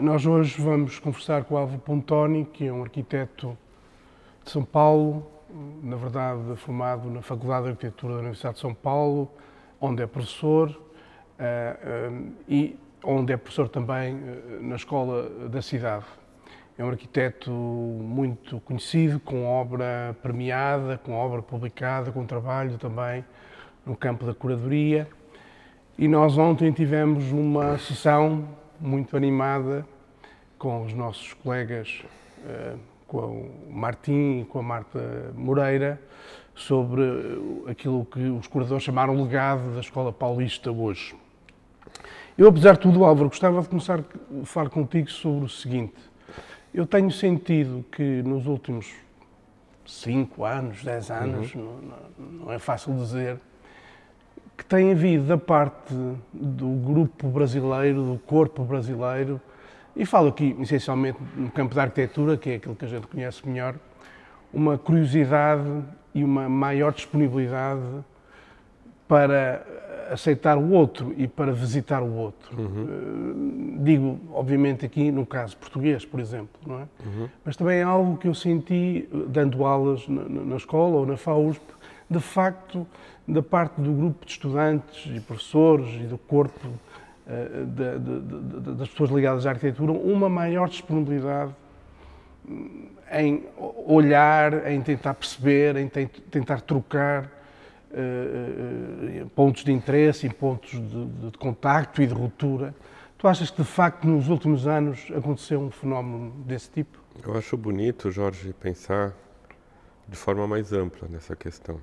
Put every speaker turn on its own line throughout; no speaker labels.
Nós hoje vamos conversar com o Alvo Pontoni, que é um arquiteto de São Paulo, na verdade formado na Faculdade de Arquitetura da Universidade de São Paulo, onde é professor eh, eh, e onde é professor também eh, na escola da cidade. É um arquiteto muito conhecido, com obra premiada, com obra publicada, com trabalho também no campo da curadoria. E nós ontem tivemos uma sessão muito animada com os nossos colegas, eh, com o Martim e com a Marta Moreira, sobre aquilo que os curadores chamaram legado da Escola Paulista hoje. Eu, apesar de tudo, Álvaro, gostava de começar a falar contigo sobre o seguinte. Eu tenho sentido que nos últimos 5 anos, 10 anos, uhum. não, não, é fácil dizer, que tem havido da parte do grupo brasileiro, do corpo brasileiro, e falo aqui essencialmente no campo da arquitetura, que é aquilo que a gente conhece melhor, uma curiosidade e uma maior disponibilidade para aceitar o outro e para visitar o outro. Uhum. Eh, digo, obviamente, aqui no caso português, por exemplo, não é? Uhum. Mas também é algo que eu senti eh, dando aulas na, na escola ou na FAUSP, de facto, da parte do grupo de estudantes e professores e do corpo eh, de, de, de, das pessoas ligadas à arquitetura, uma maior disponibilidade hum, em olhar, em tentar perceber, em tentar trocar eh, eh, pontos de interesse e pontos de, contacto e de ruptura. Tu achas que de facto nos últimos anos aconteceu um fenómeno desse tipo?
Eu acho bonito, Jorge, pensar de forma mais ampla nessa questão.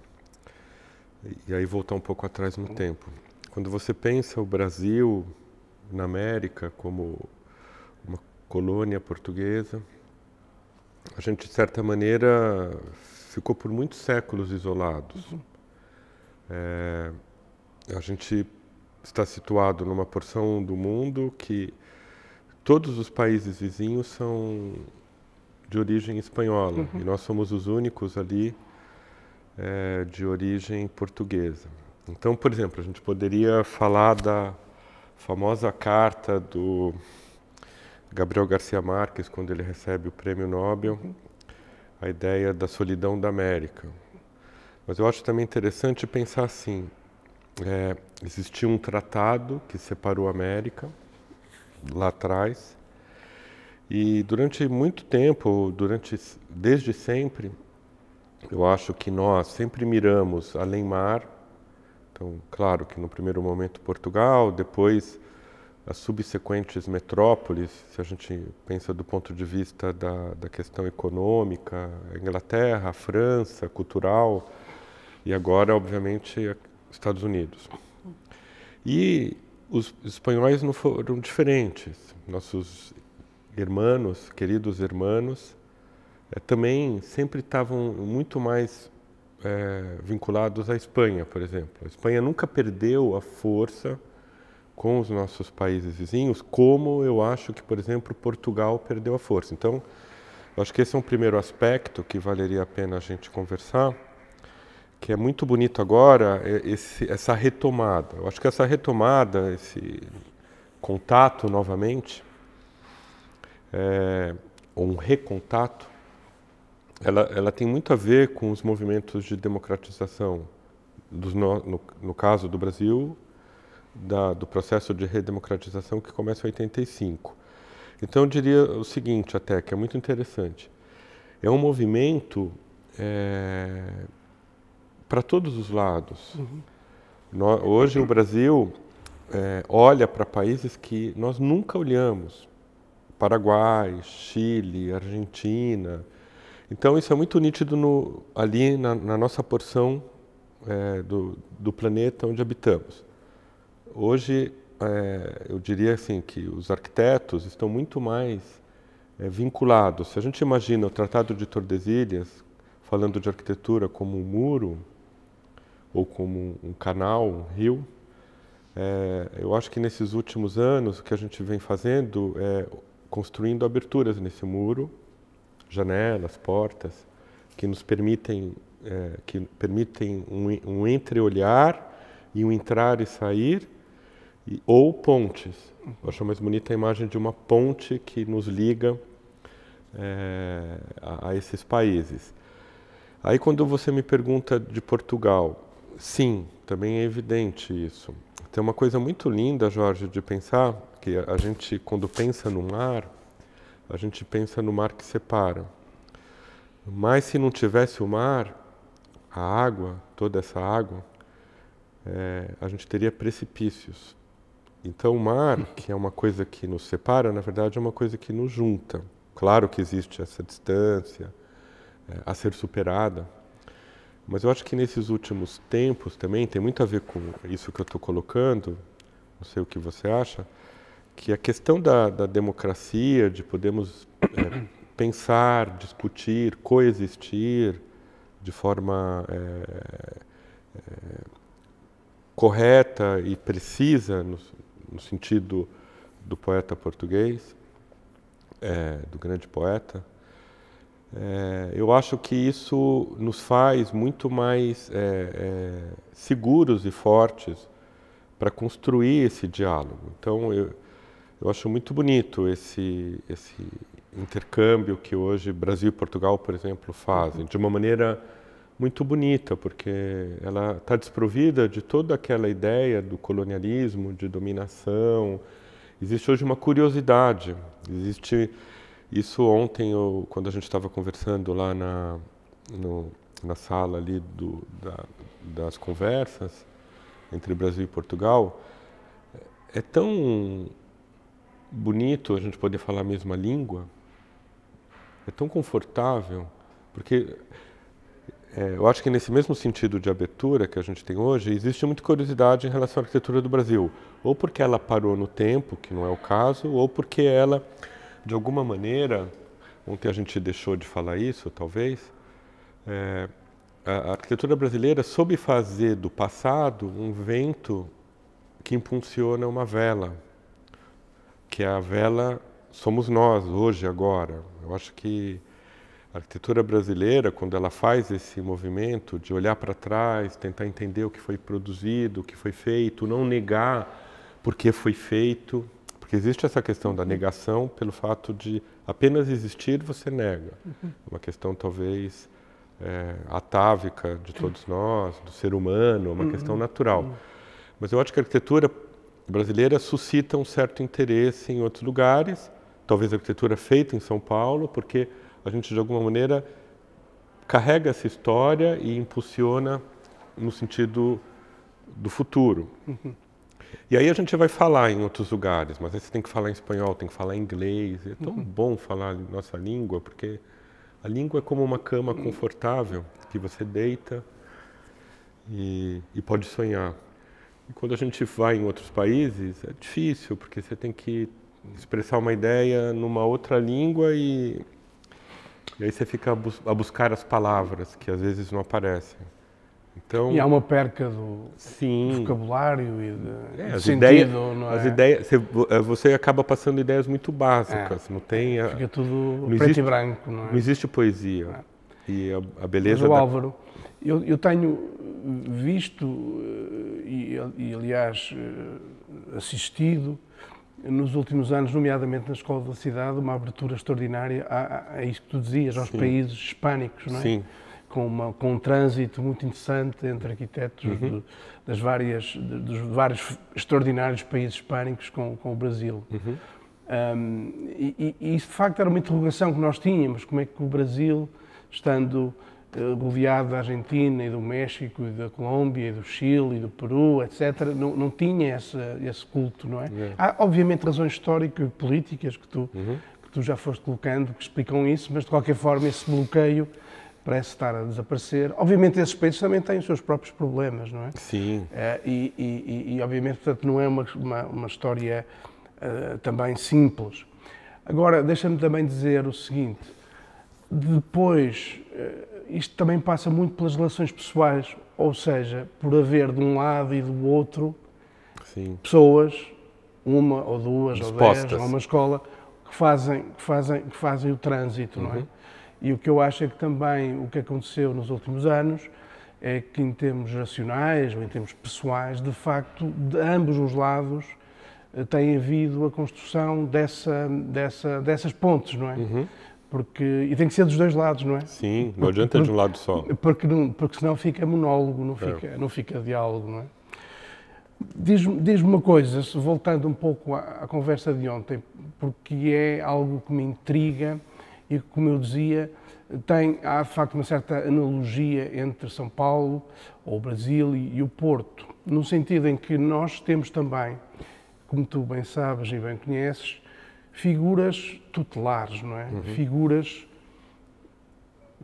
E aí voltar um pouco atrás no uhum. tempo. Quando você pensa o Brasil na América como uma colônia portuguesa, a gente de certa maneira ficou por muitos séculos isolados. Uhum. É, a gente está situado numa porção do mundo que todos os países vizinhos são de origem espanhola uhum. e nós somos os únicos ali é, de origem portuguesa. Então, por exemplo, a gente poderia falar da famosa carta do Gabriel Garcia Marques, quando ele recebe o prêmio Nobel, uhum. a ideia da solidão da América. Mas eu acho também interessante pensar assim: é, existia um tratado que separou a América lá atrás, e durante muito tempo, durante desde sempre, eu acho que nós sempre miramos além mar, então, claro que no primeiro momento Portugal, depois as subsequentes metrópoles, se a gente pensa do ponto de vista da, da questão econômica, Inglaterra, França, cultural, e agora, obviamente, Estados Unidos. E os espanhóis não foram diferentes. Nossos irmãos, queridos irmãos, é, também sempre estavam muito mais é, vinculados à Espanha, por exemplo. A Espanha nunca perdeu a força com os nossos países vizinhos, como eu acho que, por exemplo, Portugal perdeu a força. Então, acho que esse é um primeiro aspecto que valeria a pena a gente conversar, que é muito bonito agora é, esse, essa retomada. Eu acho que essa retomada, esse contato novamente, é, ou um recontato, ela, ela tem muito a ver com os movimentos de democratização, dos no, no, no caso do Brasil, da, do processo de redemocratização que começa em 85. Então eu diria o seguinte até, que é muito interessante. É um movimento é, para todos os lados. Uhum. No, hoje o Brasil é, olha para países que nós nunca olhamos. Paraguai, Chile, Argentina, então isso é muito nítido no, ali na, na, nossa porção é, do, do, planeta onde habitamos. Hoje é, eu diria assim que os arquitetos estão muito mais é, vinculados. Se a gente imagina o Tratado de Tordesilhas falando de arquitetura como um muro ou como um canal, um rio, é, eu acho que nesses últimos anos o que a gente vem fazendo é construindo aberturas nesse muro janelas, portas, que nos permitem, é, que permitem um, um entreolhar e um entrar e sair, e, ou pontes. Eu acho mais bonita a imagem de uma ponte que nos liga é, a, a esses países. Aí quando você me pergunta de Portugal, sim, também é evidente isso. Tem uma coisa muito linda, Jorge, de pensar que a gente, quando pensa no mar, a gente pensa no mar que separa. Mas se não tivesse o mar, a água, toda essa água, é, a gente teria precipícios. Então o mar, que é uma coisa que nos separa, na verdade é uma coisa que nos junta. Claro que existe essa distância é, a ser superada, mas eu acho que nesses últimos tempos também tem muito a ver com isso que eu estou colocando, não sei o que você acha, que a questão da, da democracia, de podermos é, pensar, discutir, coexistir de forma é, é, correta e precisa, no, no, sentido do poeta português, do grande poeta, eu acho que isso nos faz muito mais seguros e fortes para construir esse diálogo. Então, eu, eu acho muito bonito esse, esse intercâmbio que hoje Brasil e Portugal, por exemplo, fazem, de uma maneira muito bonita, porque ela está desprovida de toda aquela ideia do colonialismo, de dominação. Existe hoje uma curiosidade, existe isso ontem, eu, quando a gente estava conversando lá na, no, na sala ali do, da, das conversas entre Brasil e Portugal, é tão bonito a gente poder falar a mesma língua, é tão confortável, porque é, eu acho que nesse mesmo sentido de abertura que a gente tem hoje, existe muita curiosidade em relação à arquitetura do Brasil, ou porque ela parou no tempo, que não é o caso, ou porque ela, de alguma maneira, ontem a gente deixou de falar isso, talvez, é, a arquitetura brasileira soube fazer do passado um vento que impulsiona uma vela que a vela somos nós hoje agora. Eu acho que a arquitetura brasileira, quando ela faz esse movimento de olhar para trás, tentar entender o que foi produzido, o que foi feito, não negar por que foi feito, porque existe essa questão da negação pelo fato de apenas existir você nega. Uhum. Uma questão talvez é, atávica de todos nós, do ser humano, uma questão uhum. natural. Uhum. Mas eu acho que a arquitetura brasileira suscita um certo interesse em outros lugares, talvez arquitetura feita em São Paulo, porque a gente de alguma maneira carrega essa história e impulsiona no sentido do futuro. Uhum. E aí a gente vai falar em outros lugares, mas aí você tem que falar em espanhol, tem que falar em inglês. É tão uhum. bom falar nossa língua, porque a língua é como uma cama hum. confortável que você deita e, e pode sonhar. E quando a gente vai em outros países, é difícil, porque você tem que expressar uma ideia numa outra língua e, e aí você fica a, bus a, buscar as palavras que às vezes não aparecem. Então, e há uma
perca do, sim, vocabulário e de, é, do as sentido, ideias, não é? As
ideias, você, é, você, acaba passando ideias muito básicas, é, não tem... A, fica tudo preto existe, e branco, não é? Não existe poesia. É. E
a, a beleza... Mas o Álvaro, eu, eu tenho visto eh, e, e, aliás, eh, assistido nos últimos anos, nomeadamente na escola da cidade, uma abertura extraordinária a, a isso que tu dizias, aos Sim. países hispânicos, não é? Sim. Com, uma, com, um trânsito muito interessante entre arquitetos uhum. das várias, de, dos vários extraordinários países hispânicos com, com o Brasil. Uhum. Um, e, e, isso, de facto, era uma interrogação que nós tínhamos: como é que o Brasil, estando governados eh, da Argentina e do México e da Colômbia e do Chile e do Peru, etc., não, não tinha esse, esse culto, não é? é? Há, obviamente, razões históricas e políticas que tu, uhum. que tu já foste colocando que explicam isso, mas de qualquer forma esse bloqueio parece estar a desaparecer. Obviamente, esses países também têm os seus próprios problemas, não é? Sim. Eh, e, e, e, obviamente, portanto, não é uma, uma, uma história uh, também simples. Agora, deixa-me também dizer o seguinte: depois isto também passa muito pelas relações pessoais, ou seja, por haver de um lado e do outro Sim. pessoas, uma ou duas Dispostas. ou dez, ou uma escola, que fazem, que fazem, que fazem o trânsito, uhum. não é? Uhum. E o que eu acho é que também o que aconteceu nos últimos anos é que em termos racionais ou em termos pessoais, de facto, de ambos os lados eh, tem havido a construção dessa, dessa, dessas pontes, não é? Uhum. Porque, e tem que ser dos dois lados, não é? Sim, não porque, adianta de um lado só. Porque, não, porque senão fica monólogo, não é. fica, é. não fica diálogo, não é? Diz-me diz uma coisa, voltando um pouco à, à, conversa de ontem, porque é algo que me intriga e como eu dizia, tem, há de facto uma certa analogia entre São Paulo, ou o Brasil e, e o Porto, no sentido em que nós temos também, como tu bem sabes e bem conheces, figuras tutelares, não é? Uhum. Figuras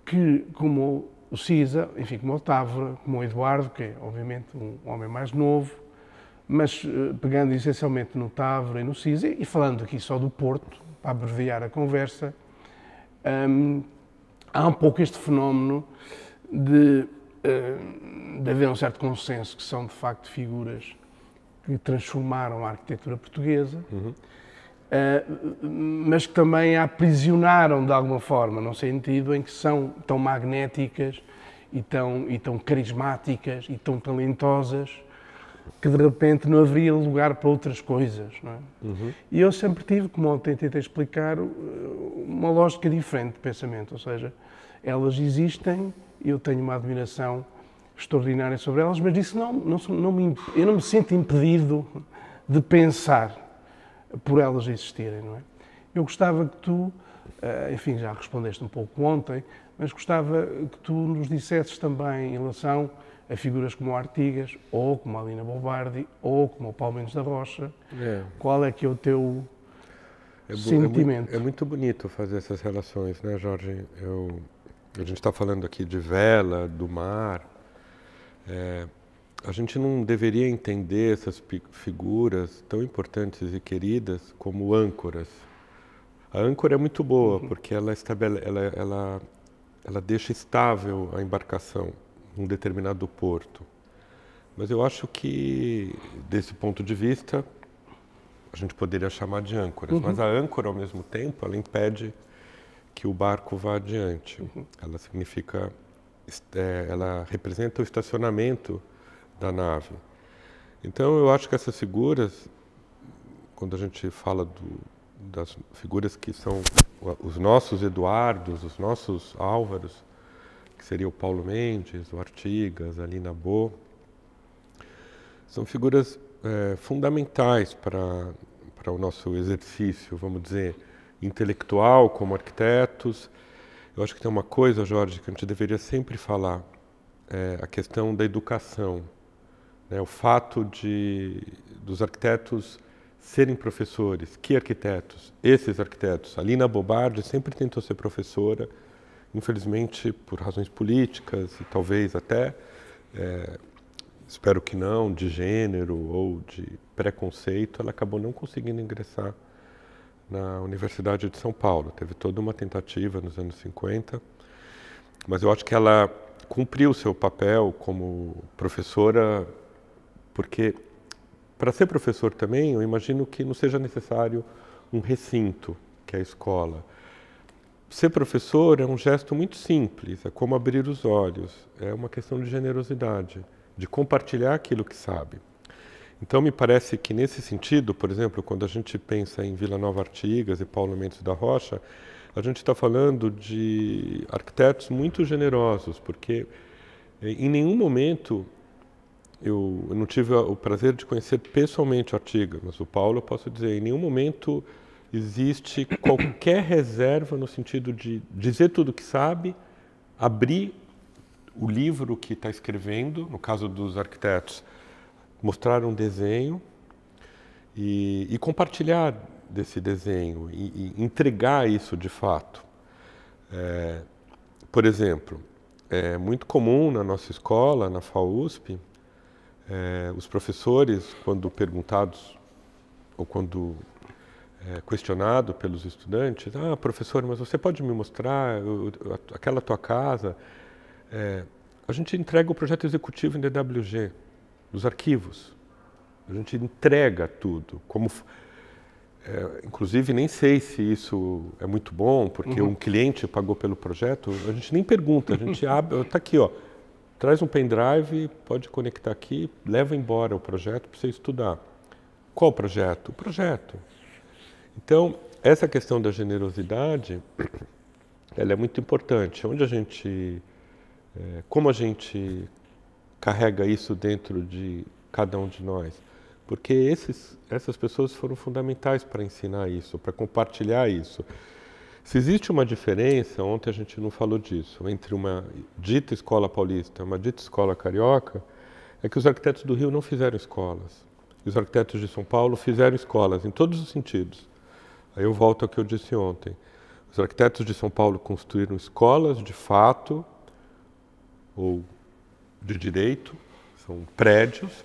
que, como o Cisa, enfim, como o Távora, como o Eduardo, que é obviamente um homem mais novo, mas eh, pegando essencialmente no Távora e no Cisa, e falando aqui só do Porto, para abreviar a conversa, hum, há um pouco este fenómeno de, eh, de haver um certo consenso que são de facto figuras que transformaram a arquitetura portuguesa. Uhum eh, mas que também a aprisionaram de alguma forma, no sentido em que são tão magnéticas e tão, e tão carismáticas e tão talentosas que de repente não haveria lugar para outras coisas. É? Uhum. E eu sempre tive, como ontem tentei explicar, uma lógica diferente de pensamento, ou seja, elas existem, eu tenho uma admiração extraordinária sobre elas, mas isso não, não, não me, eu não me sinto impedido de pensar por elas existirem, não é? Eu gostava que tu, eh, enfim, já respondeste um pouco ontem, mas gostava que tu nos dissesses também em relação a figuras como Artigas, ou como a Alina Bobardi, ou como o Paulo Mendes da Rocha, é. qual é que é o teu é, é sentimento? É, é
muito bonito fazer essas relações, né, Jorge? Eu, a gente está falando aqui de vela, do mar, é, a gente não deveria entender essas figuras tão importantes e queridas como âncoras. A âncora é muito boa uhum. porque ela estabelece, ela, ela, ela deixa estável a embarcação em um determinado porto. Mas eu acho que desse ponto de vista a gente poderia chamar de âncoras, uhum. mas a âncora ao mesmo tempo ela impede que o barco vá adiante. Uhum. Ela significa, é, ela representa o estacionamento da nave. Então, eu acho que essas figuras, quando a gente fala do, das figuras que são os nossos Eduardos, os nossos Álvaros, que seria o Paulo Mendes, o Artigas, a Lina Bo, são figuras é, fundamentais para, para o nosso exercício, vamos dizer, intelectual como arquitetos. Eu acho que tem uma coisa, Jorge, que a gente deveria sempre falar, é a questão da educação. Né? O fato de dos arquitetos serem professores, que arquitetos? Esses arquitetos. Alina Bobardi sempre tentou ser professora, infelizmente por razões políticas e talvez até, é, espero que não, de gênero ou de preconceito, ela acabou não conseguindo ingressar na Universidade de São Paulo. Teve toda uma tentativa nos anos 50, mas eu acho que ela cumpriu seu papel como professora porque para ser professor também, eu imagino que não seja necessário um recinto, que é a escola. Ser professor é um gesto muito simples, é como abrir os olhos, é uma questão de generosidade, de compartilhar aquilo que sabe. Então, me parece que nesse sentido, por exemplo, quando a gente pensa em Vila Nova Artigas e Paulo Mendes da Rocha, a gente está falando de arquitetos muito generosos, porque eh, em nenhum momento eu, não tive o prazer de conhecer pessoalmente o Artiga, mas o Paulo eu posso dizer, em nenhum momento existe qualquer reserva no sentido de dizer tudo o que sabe, abrir o livro que está escrevendo, no caso dos arquitetos, mostrar um desenho e, e compartilhar desse desenho e, e, entregar isso de fato. É, por exemplo, é muito comum na nossa escola, na FAUSP, é, os professores, quando perguntados ou quando é, questionado pelos estudantes, ah, professor, mas você pode me mostrar eu, eu, aquela tua casa? É, a gente entrega o projeto executivo em DWG, nos arquivos. A gente entrega tudo. Como, inclusive, nem sei se isso é muito bom, porque uhum. um cliente pagou pelo projeto. A gente nem pergunta, a gente abre, está aqui, ó traz um pendrive, pode conectar aqui, leva embora o projeto para você estudar. Qual projeto? O projeto. Então, essa questão da generosidade, ela é muito importante. Onde a gente, eh, como a gente carrega isso dentro de cada um de nós? Porque esses, essas pessoas foram fundamentais para ensinar isso, para compartilhar isso. Se existe uma diferença, ontem a gente não falou disso, entre uma dita escola paulista e uma dita escola carioca, é que os arquitetos do Rio não fizeram escolas. E os arquitetos de São Paulo fizeram escolas, em todos os sentidos. Aí eu volto ao que eu disse ontem. Os arquitetos de São Paulo construíram escolas de fato, ou de direito, são prédios,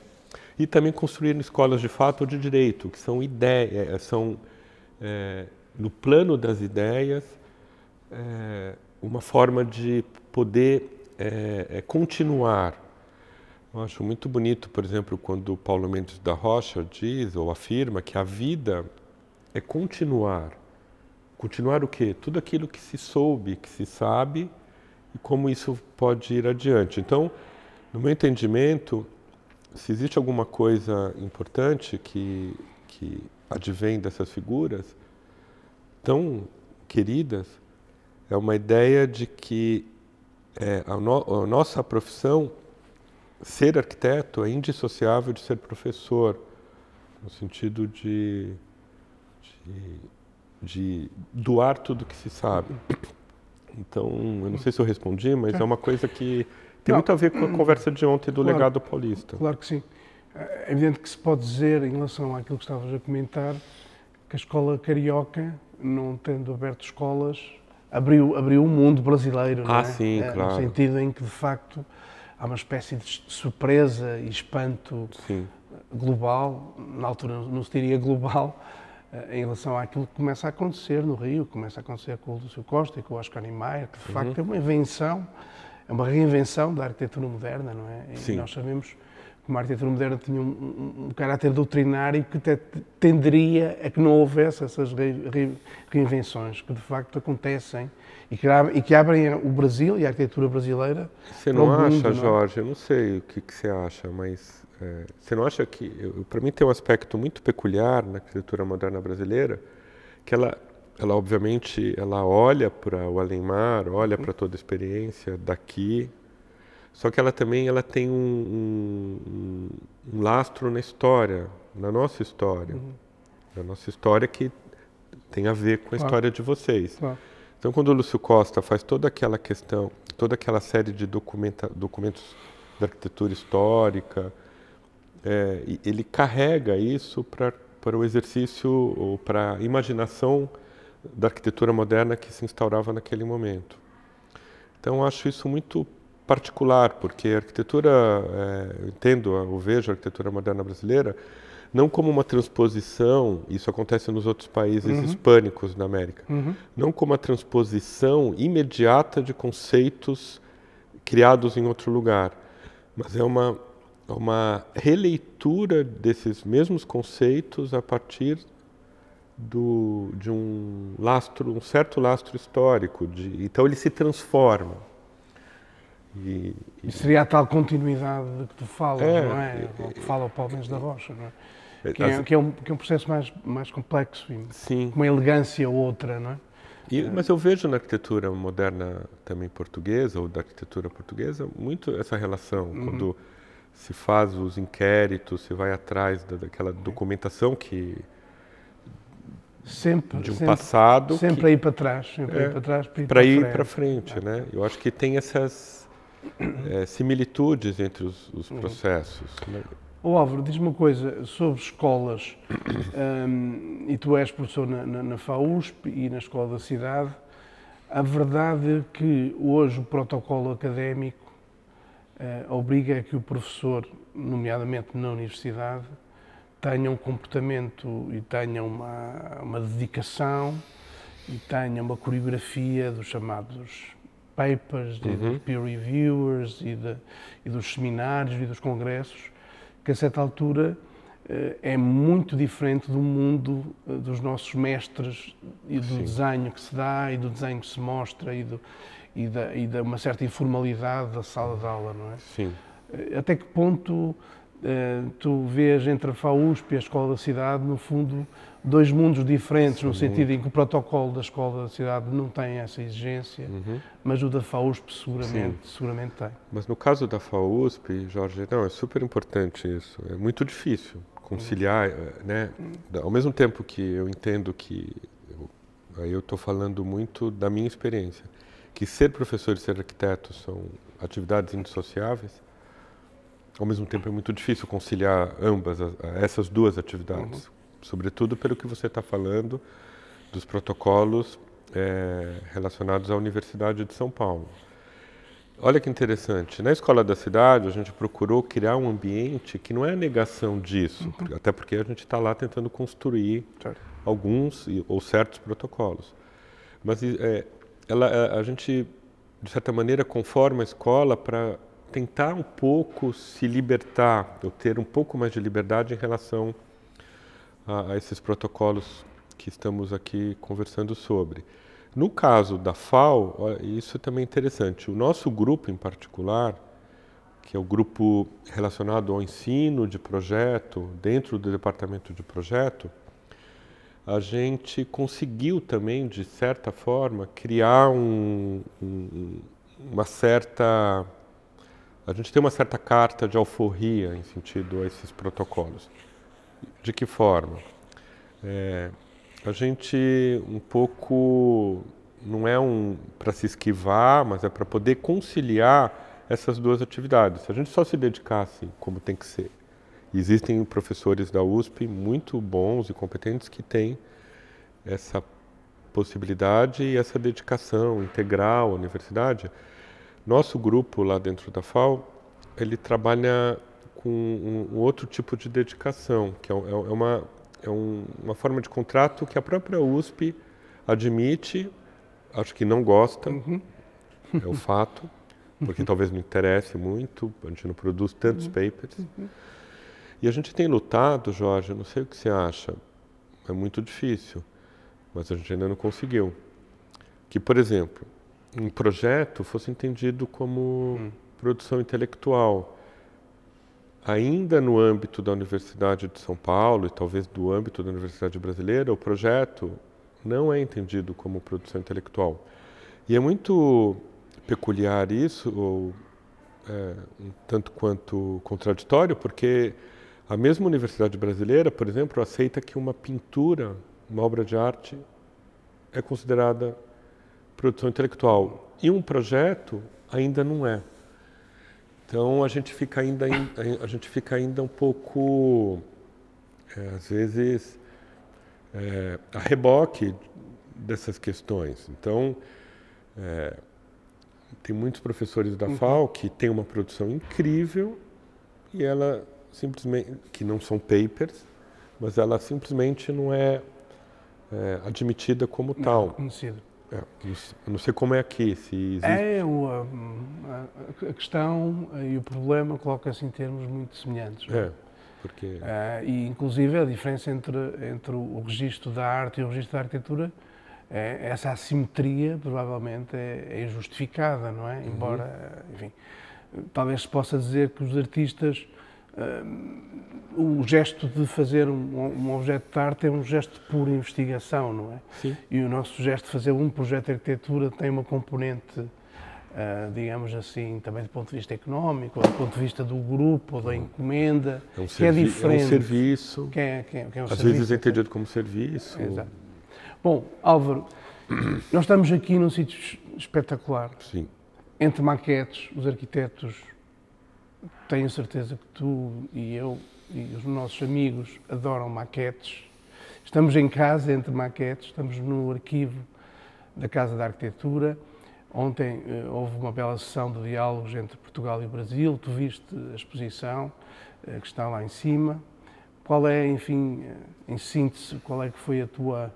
e também construíram escolas de fato ou de direito, que são ideias, são é, no plano das ideias, é, uma forma de poder é, é, continuar. Eu acho muito bonito, por exemplo, quando Paulo Mendes da Rocha diz ou afirma que a vida é continuar. Continuar o quê? Tudo aquilo que se soube, que se sabe e como isso pode ir adiante. Então, no meu entendimento, se existe alguma coisa importante que, que advém dessas figuras, tão queridas, é uma ideia de que é, a, no, a nossa profissão, ser arquiteto, é indissociável de ser professor, no sentido de, de, de doar tudo que se sabe. Então, eu não sei se eu respondi, mas é, é uma coisa que tem não. muito a ver com a conversa de ontem do claro, legado paulista.
Claro que sim. É evidente que se pode dizer, em relação àquilo que estavas a comentar, que a escola carioca não tendo aberto escolas, abriu, abriu o mundo brasileiro, ah, não é? sim, é, claro. No sentido em que, de facto, há uma espécie de surpresa e espanto sim. global, na altura não se diria global, eh, em relação àquilo que começa a acontecer no Rio, começa a acontecer com o Lúcio Costa e com o Oscar Niemeyer, que de uhum. facto uhum. é uma invenção, é uma reinvenção da arquitetura moderna, não é? E sim. nós sabemos a arquitetura moderna tinha um, um, um caráter doutrinário que te, tenderia a que não houvesse essas re, re, reinvenções que de facto acontecem e que, e que, abrem o Brasil e a arquitetura brasileira. Você não acha, mundo, é? Jorge?
Não? Eu não sei o que, que você acha, mas é, você não acha que. Para mim tem um aspecto muito peculiar na arquitetura moderna brasileira que ela ela obviamente ela olha para o além-mar, olha para toda a experiência daqui só que ela também ela tem um, um, um lastro na história, na nossa história. Uhum. Na nossa história que tem a ver com a claro. história de vocês. Claro. Então, quando o Lúcio Costa faz toda aquela questão, toda aquela série de documentos da arquitetura histórica, é, ele carrega isso para o exercício ou para a imaginação da arquitetura moderna que se instaurava naquele momento. Então, acho isso muito particular, porque a arquitetura, é, eu entendo, eu vejo a arquitetura moderna brasileira não como uma transposição, isso acontece nos outros países uhum. hispânicos na América, uhum. não como uma transposição imediata de conceitos criados em outro lugar, mas é uma, uma releitura desses mesmos conceitos a partir do, de um lastro, um certo lastro histórico. De, então ele se transforma.
E, e... seria a tal continuidade de que tu falas, é, não é? Ou que fala o Palmeiras da Rocha, não é? é que é, que, é um, que é, um, processo mais, mais complexo e Sim. uma elegância outra, não é?
E, é. mas eu vejo na arquitetura moderna também portuguesa, ou da arquitetura portuguesa, muito essa relação, uhum. quando se faz os inquéritos, se vai atrás da, daquela uhum. documentação que...
Sempre, de um sempre, passado sempre que, aí para trás, sempre é, aí para trás, para ir para
frente, ir para frente é. né? Eu acho que tem essas é, similitudes entre os, os processos. Né?
Ô Álvaro, diz uma coisa sobre escolas. Um, ehm, e tu és professor na, na, na, FAUSP e na Escola da Cidade. A verdade é que hoje o protocolo académico uh, obriga a que o professor, nomeadamente na universidade, tenha um comportamento e tenha uma, uma dedicação e tenha uma coreografia dos chamados papers uhum. de peer reviewers e, de, e, dos seminários e dos congressos, que a certa altura eh, é muito diferente do mundo eh, dos nossos mestres e do Sim. desenho que se dá e do desenho que se mostra e, do, e, da, e da uma certa informalidade da sala de aula, não é? Sim. Eh, até que ponto eh, tu vês entre a FAUSP e a Escola da Cidade, no fundo, dois mundos diferentes, Sim, no sentido muito. em que o protocolo da Escola da Cidade não tem essa exigência, uhum. mas o da FAUSP seguramente, seguramente tem.
Mas no caso da FAUSP, Jorge, não, é super importante isso, é muito difícil conciliar, uhum. eh, né? Ao mesmo tempo que eu entendo que, eu, aí eu estou falando muito da minha experiência, que ser professor e ser arquiteto são atividades indissociáveis, ao mesmo tempo é muito difícil conciliar ambas essas duas atividades, uhum. sobretudo pelo que você está falando dos protocolos é, relacionados à Universidade de São Paulo. Olha que interessante. Na escola da cidade, a gente procurou criar um ambiente que não é a negação disso, uhum. até porque a gente está lá tentando construir certo. alguns ou certos protocolos. Mas é, ela, eh, a gente, de certa maneira, conforma a escola para tentar um pouco se libertar, ou ter um pouco mais de liberdade em relação a, a esses protocolos que estamos aqui conversando sobre. No caso da FAO, isso também é interessante. O nosso grupo em particular, que é o grupo relacionado ao ensino de projeto, dentro do departamento de projeto, a gente conseguiu também, de certa forma, criar um, um, uma certa a gente tem uma certa carta de alforria em sentido a esses protocolos. De que forma? É, a gente um pouco não é um para se esquivar, mas é para poder conciliar essas duas atividades. Se a gente só se dedicasse assim, como tem que ser, existem professores da USP muito bons e competentes que têm essa possibilidade e essa dedicação integral à universidade nosso grupo lá dentro da FAO, ele trabalha com um, um outro tipo de dedicação, que é, é, é uma, é um, uma forma de contrato que a própria USP admite, acho que não gosta, uhum. é o fato, porque talvez não interesse muito, a gente não produz tantos uhum. papers. Uhum. E a gente tem lutado, Jorge, não sei o que você acha, é muito difícil, mas a gente ainda não conseguiu. Que, por exemplo, um projeto fosse entendido como hum. produção intelectual. Ainda no âmbito da Universidade de São Paulo e talvez do âmbito da Universidade Brasileira, o projeto não é entendido como produção intelectual. E é muito peculiar isso, ou é, um tanto quanto contraditório, porque a mesma Universidade Brasileira, por exemplo, aceita que uma pintura, uma obra de arte, é considerada produção intelectual. E um projeto ainda não é. Então a gente fica ainda, a gente fica ainda um pouco, é, às vezes, é, a reboque dessas questões. Então é, tem muitos professores da uhum. FAO que têm uma produção incrível e ela simplesmente que não são papers, mas ela simplesmente não é, é admitida como é tal. Não, é, não sei como é aqui, é, se existe...
É, o, a, a, questão e o problema colocam-se em termos muito semelhantes. É? é, porque... e, inclusive, a diferença entre, entre o registro da arte e o registro da arquitetura, é, essa assimetria, provavelmente, é, é injustificada, não é? Uhum. Embora, uhum. enfim, talvez se possa dizer que os artistas o gesto de fazer um, um, objeto de arte é um gesto pura investigação, não é? Sim. E o nosso gesto de fazer um projeto de arquitetura tem uma componente, uh, digamos assim, também do ponto de vista económico, ou do ponto de vista do grupo, ou da encomenda, é um que é diferente. É um serviço. Que é, que é, que é um Às serviço, vezes é entendido
como serviço. Exato.
Bom, Álvaro, nós estamos aqui num sítio espetacular. Sim. Entre maquetes, os arquitetos tenho certeza que tu e eu e os nossos amigos adoram maquetes. Estamos em casa entre maquetes, estamos no arquivo da Casa da Arquitetura. Ontem eh, houve uma bela sessão de diálogos entre Portugal e Brasil. Tu viste a exposição eh, que está lá em cima. Qual é, enfim, eh, em síntese, qual é que foi a tua,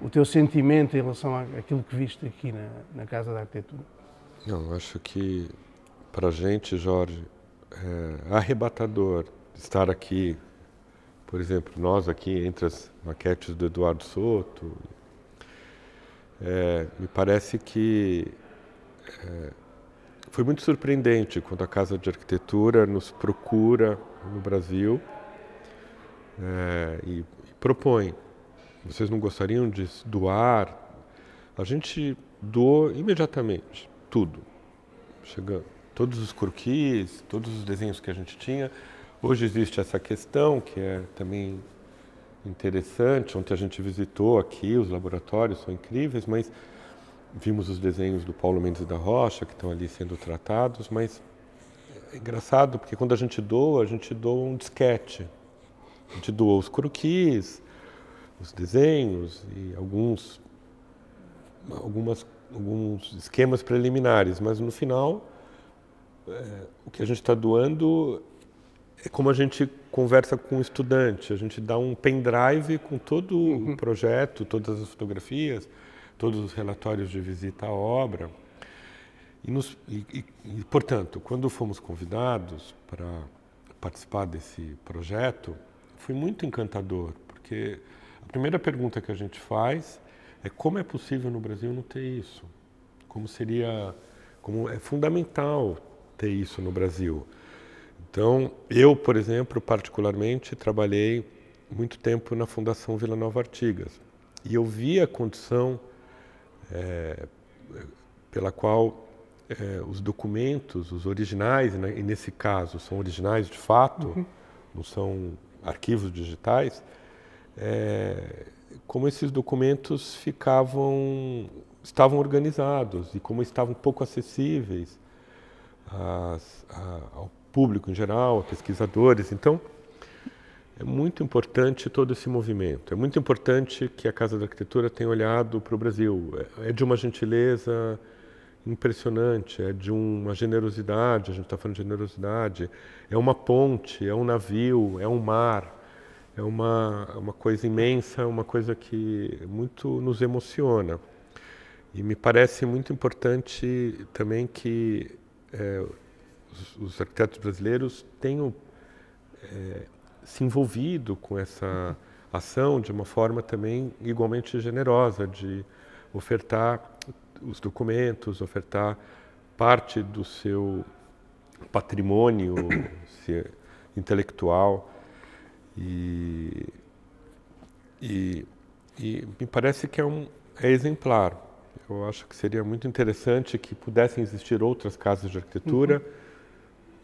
o teu sentimento em relação àquilo que viste aqui na, na Casa da Arquitetura?
Não, acho que para a gente, Jorge, é, arrebatador estar aqui, por exemplo, nós aqui entre as maquetes do Eduardo Soto. É, me parece que é, foi muito surpreendente quando a Casa de Arquitetura nos procura no Brasil é, e, e, propõe. Vocês não gostariam de doar? A gente doou imediatamente tudo. Chegando todos os croquis, todos os desenhos que a gente tinha. Hoje existe essa questão que é também interessante. Ontem a gente visitou aqui, os laboratórios são incríveis, mas vimos os desenhos do Paulo Mendes da Rocha que estão ali sendo tratados, mas é engraçado porque quando a gente doa, a gente doa um disquete. A gente doa os croquis, os desenhos e alguns algumas alguns esquemas preliminares, mas no final é, o que a gente está doando é como a gente conversa com o um estudante. A gente dá um pendrive com todo uhum. o projeto, todas as fotografias, todos os relatórios de visita à obra. E, nos, e, e, e portanto, quando fomos convidados para participar desse projeto, foi muito encantador, porque a primeira pergunta que a gente faz é como é possível no Brasil não ter isso? Como seria, como é fundamental ter isso no Brasil. Então, eu, por exemplo, particularmente, trabalhei muito tempo na Fundação Vila Nova Artigas. E eu vi a condição é, pela qual é, os documentos, os originais, né, e nesse caso são originais de fato, uhum. não são arquivos digitais, é, como esses documentos ficavam, estavam organizados e como estavam pouco acessíveis as, a, ao público em geral, a pesquisadores. Então, é muito importante todo esse movimento. É muito importante que a Casa da Arquitetura tenha olhado para o Brasil. É, é de uma gentileza impressionante, é de uma generosidade, a gente está falando de generosidade. É uma ponte, é um navio, é um mar. É uma, é uma coisa imensa, é uma coisa que muito nos emociona. E me parece muito importante também que é, os, os, arquitetos brasileiros tenham é, se envolvido com essa ação de uma forma também igualmente generosa de ofertar os documentos, ofertar parte do seu patrimônio se, é intelectual e, e, e me parece que é, um, é exemplar eu acho que seria muito interessante que pudessem existir outras casas de arquitetura,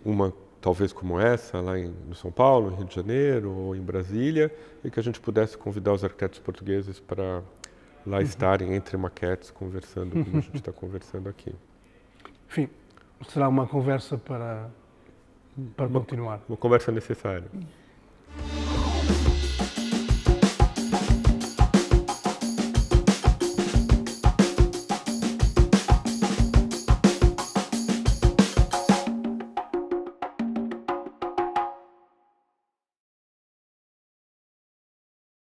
uhum. uma talvez como essa, lá em, São Paulo, em Rio de Janeiro ou em Brasília, e que a gente pudesse convidar os arquitetos portugueses para lá uhum. estarem entre maquetes, conversando como uhum. a gente está conversando aqui.
Enfim, será uma conversa para, para uma, continuar.
Uma conversa necessária. Uhum.